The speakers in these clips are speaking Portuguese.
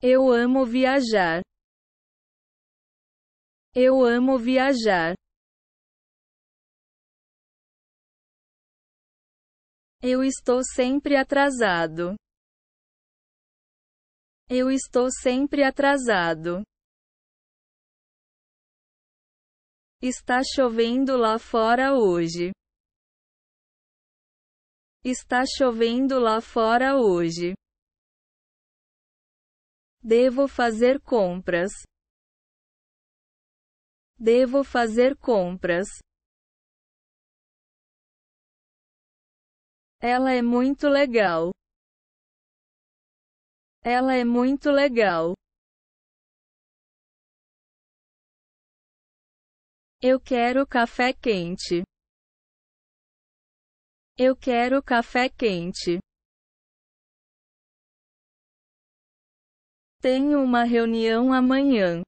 Eu amo viajar. Eu amo viajar. Eu estou sempre atrasado. Eu estou sempre atrasado. Está chovendo lá fora hoje. Está chovendo lá fora hoje. Devo fazer compras. Devo fazer compras. Ela é muito legal. Ela é muito legal. Eu quero café quente. Eu quero café quente. Tenho uma reunião amanhã.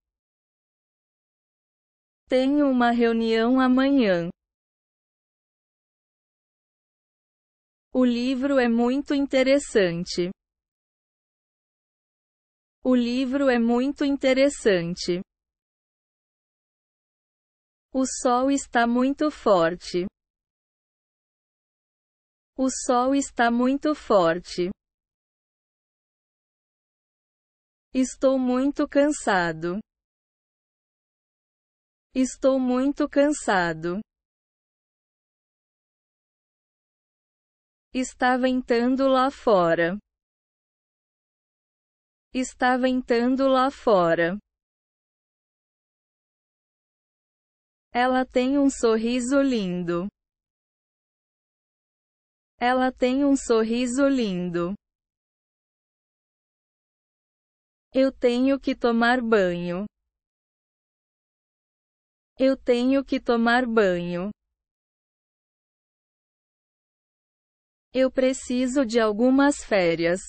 Tenho uma reunião amanhã. O livro é muito interessante. O livro é muito interessante. O sol está muito forte. O sol está muito forte. Estou muito cansado. Estou muito cansado. Está ventando lá fora. Está ventando lá fora. Ela tem um sorriso lindo. Ela tem um sorriso lindo. Eu tenho que tomar banho. Eu tenho que tomar banho. Eu preciso de algumas férias.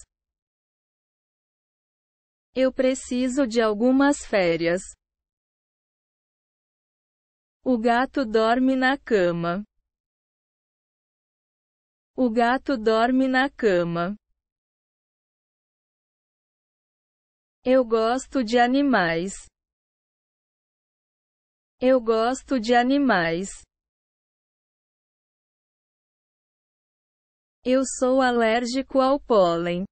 Eu preciso de algumas férias. O gato dorme na cama. O gato dorme na cama. Eu gosto de animais. Eu gosto de animais. Eu sou alérgico ao pólen.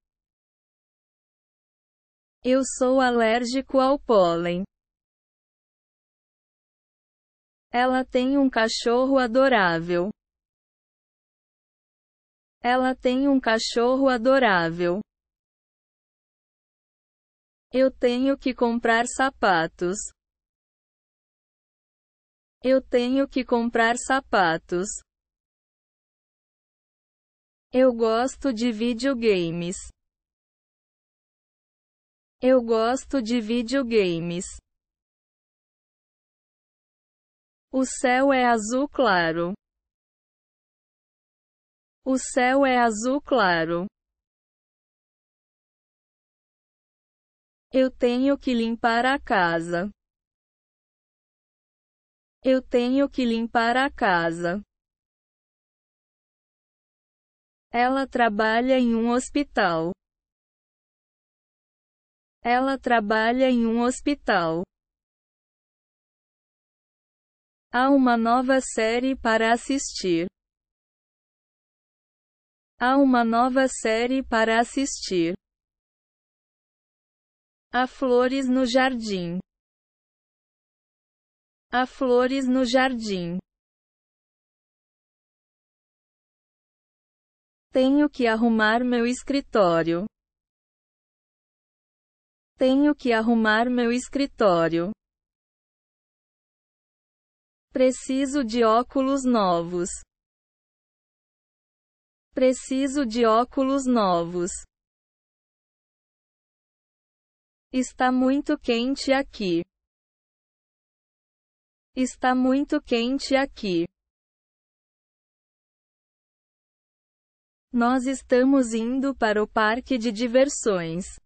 Eu sou alérgico ao pólen. Ela tem um cachorro adorável. Ela tem um cachorro adorável. Eu tenho que comprar sapatos. Eu tenho que comprar sapatos. Eu gosto de videogames. Eu gosto de videogames. O céu é azul claro. O céu é azul claro. Eu tenho que limpar a casa. Eu tenho que limpar a casa. Ela trabalha em um hospital. Ela trabalha em um hospital. Há uma nova série para assistir. Há uma nova série para assistir. Há flores no jardim. Há flores no jardim. Tenho que arrumar meu escritório. Tenho que arrumar meu escritório. Preciso de óculos novos. Preciso de óculos novos. Está muito quente aqui. Está muito quente aqui. Nós estamos indo para o parque de diversões.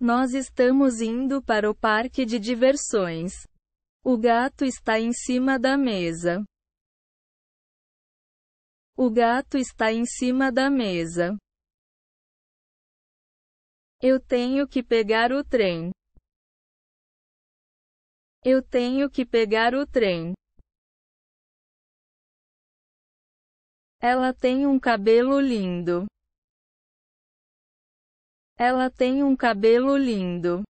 Nós estamos indo para o parque de diversões. O gato está em cima da mesa. O gato está em cima da mesa. Eu tenho que pegar o trem. Eu tenho que pegar o trem. Ela tem um cabelo lindo. Ela tem um cabelo lindo.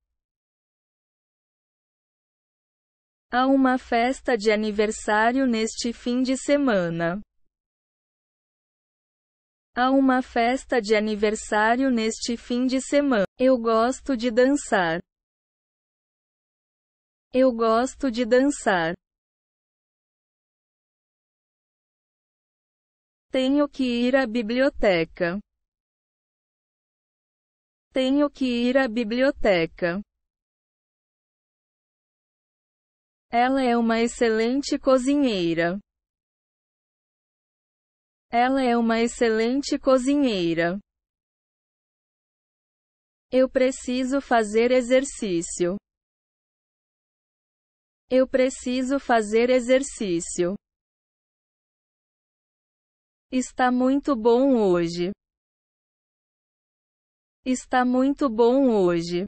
Há uma festa de aniversário neste fim de semana. Há uma festa de aniversário neste fim de semana. Eu gosto de dançar. Eu gosto de dançar. Tenho que ir à biblioteca. Tenho que ir à biblioteca. Ela é uma excelente cozinheira. Ela é uma excelente cozinheira. Eu preciso fazer exercício. Eu preciso fazer exercício. Está muito bom hoje. Está muito bom hoje.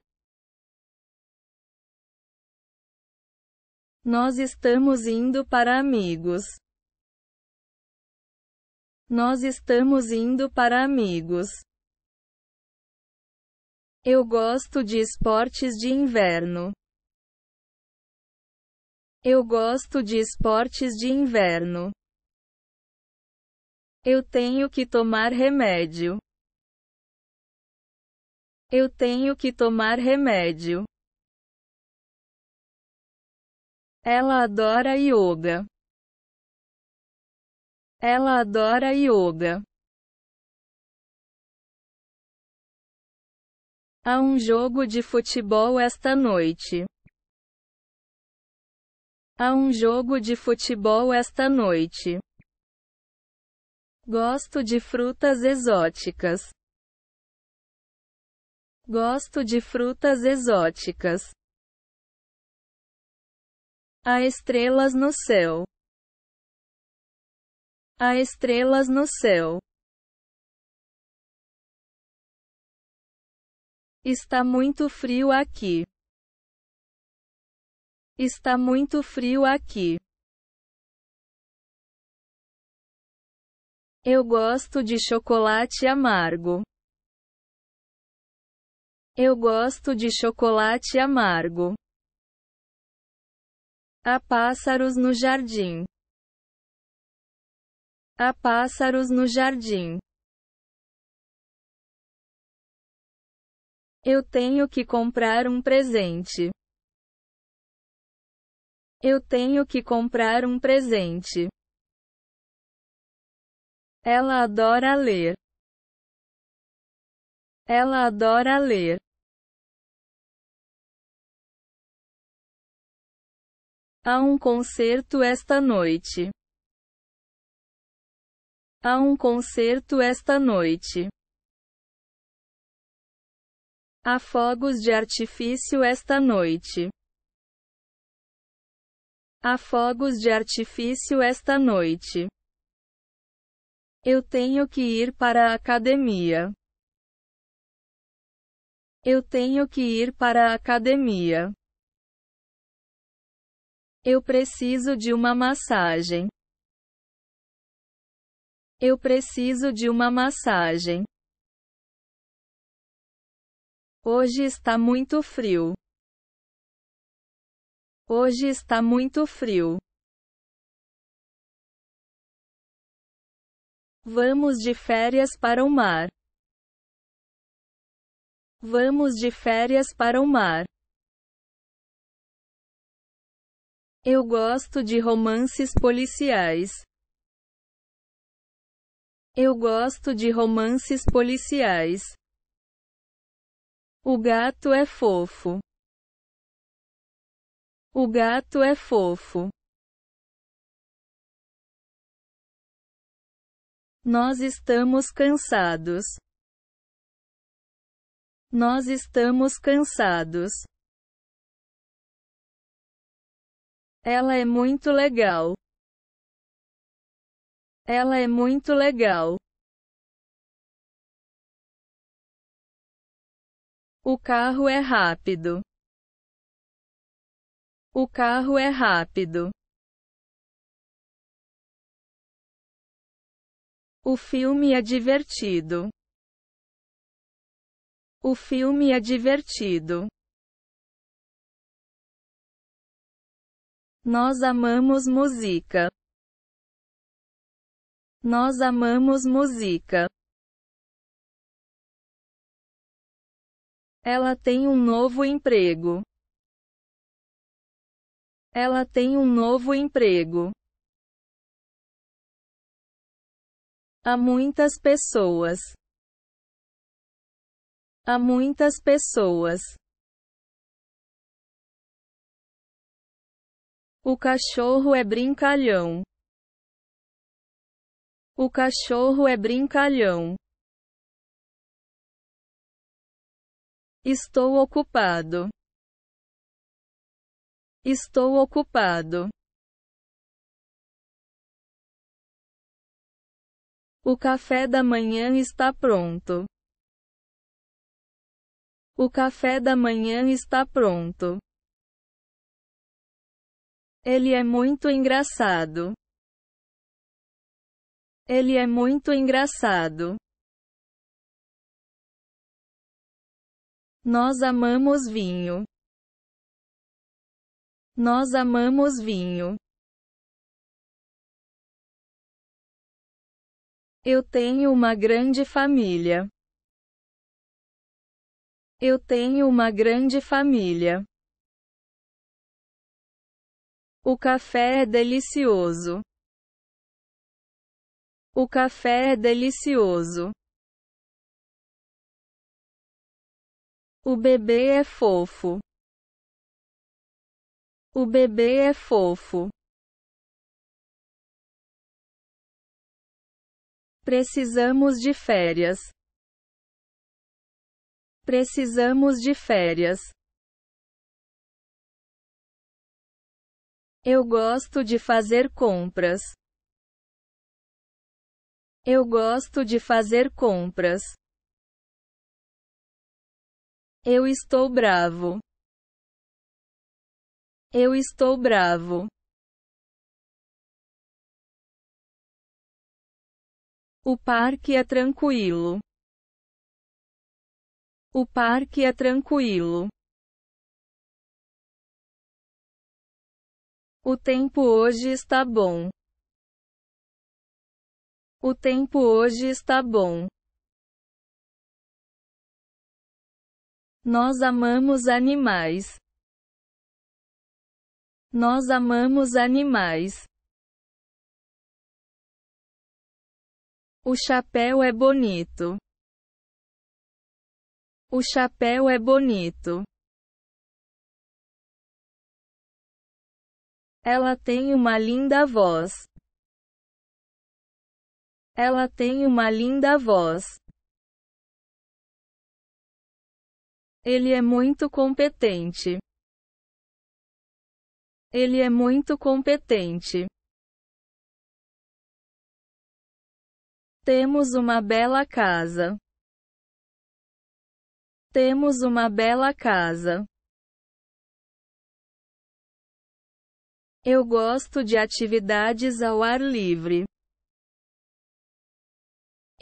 Nós estamos indo para amigos. Nós estamos indo para amigos. Eu gosto de esportes de inverno. Eu gosto de esportes de inverno. Eu tenho que tomar remédio. Eu tenho que tomar remédio. Ela adora yoga. Ela adora yoga. Há um jogo de futebol esta noite. Há um jogo de futebol esta noite. Gosto de frutas exóticas. Gosto de frutas exóticas. Há estrelas no céu. Há estrelas no céu. Está muito frio aqui. Está muito frio aqui. Eu gosto de chocolate amargo. Eu gosto de chocolate amargo. Há pássaros no jardim. Há pássaros no jardim. Eu tenho que comprar um presente. Eu tenho que comprar um presente. Ela adora ler. Ela adora ler. Há um concerto esta noite. Há um concerto esta noite. Há fogos de artifício esta noite. Há fogos de artifício esta noite. Eu tenho que ir para a academia. Eu tenho que ir para a academia. Eu preciso de uma massagem. Eu preciso de uma massagem. Hoje está muito frio. Hoje está muito frio. Vamos de férias para o mar. Vamos de férias para o mar. Eu gosto de romances policiais. Eu gosto de romances policiais. O gato é fofo. O gato é fofo. Nós estamos cansados. Nós estamos cansados. Ela é muito legal. Ela é muito legal. O carro é rápido. O carro é rápido. O filme é divertido. O filme é divertido. Nós amamos música. Nós amamos música. Ela tem um novo emprego. Ela tem um novo emprego. Há muitas pessoas. Há muitas pessoas. O cachorro é brincalhão. O cachorro é brincalhão. Estou ocupado. Estou ocupado. O café da manhã está pronto. O café da manhã está pronto. Ele é muito engraçado. Ele é muito engraçado. Nós amamos vinho. Nós amamos vinho. Eu tenho uma grande família. Eu tenho uma grande família. O café é delicioso. O café é delicioso. O bebê é fofo. O bebê é fofo. Precisamos de férias. Precisamos de férias. Eu gosto de fazer compras. Eu gosto de fazer compras. Eu estou bravo. Eu estou bravo. O parque é tranquilo. O parque é tranquilo. O tempo hoje está bom. O tempo hoje está bom. Nós amamos animais. Nós amamos animais. O chapéu é bonito. O chapéu é bonito. Ela tem uma linda voz. Ela tem uma linda voz. Ele é muito competente. Ele é muito competente. Temos uma bela casa. Temos uma bela casa. Eu gosto de atividades ao ar livre.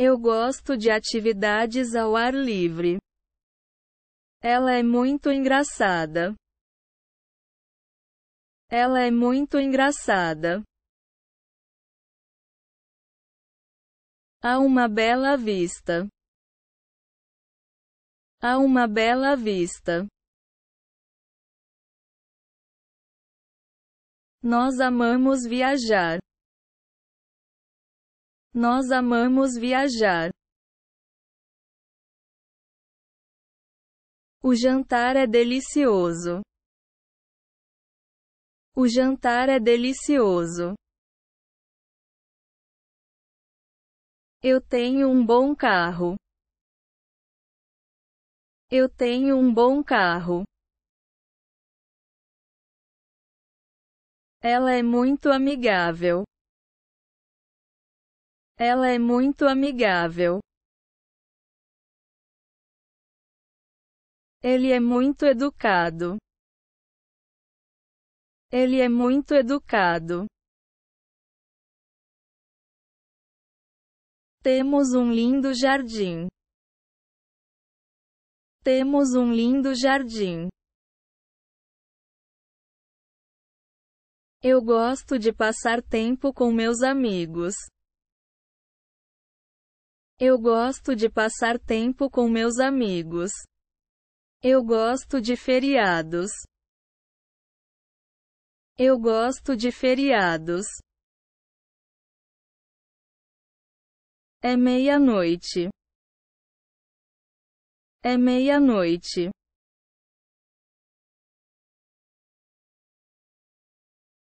Eu gosto de atividades ao ar livre. Ela é muito engraçada. Ela é muito engraçada. Há uma bela vista. Há uma bela vista. Nós amamos viajar. Nós amamos viajar. O jantar é delicioso. O jantar é delicioso. Eu tenho um bom carro. Eu tenho um bom carro. Ela é muito amigável. Ela é muito amigável. Ele é muito educado. Ele é muito educado. Temos um lindo jardim. Temos um lindo jardim. Eu gosto de passar tempo com meus amigos. Eu gosto de passar tempo com meus amigos. Eu gosto de feriados. Eu gosto de feriados. É meia-noite. É meia-noite.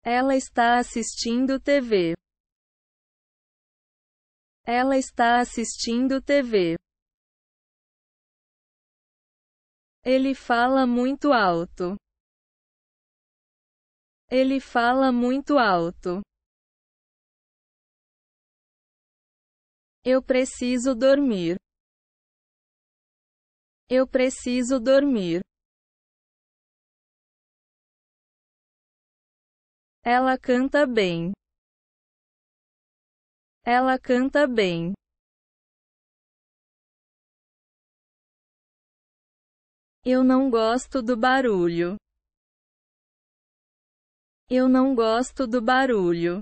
Ela está assistindo TV. Ela está assistindo TV. Ele fala muito alto. Ele fala muito alto. Eu preciso dormir. Eu preciso dormir. Ela canta bem. Ela canta bem. Eu não gosto do barulho. Eu não gosto do barulho.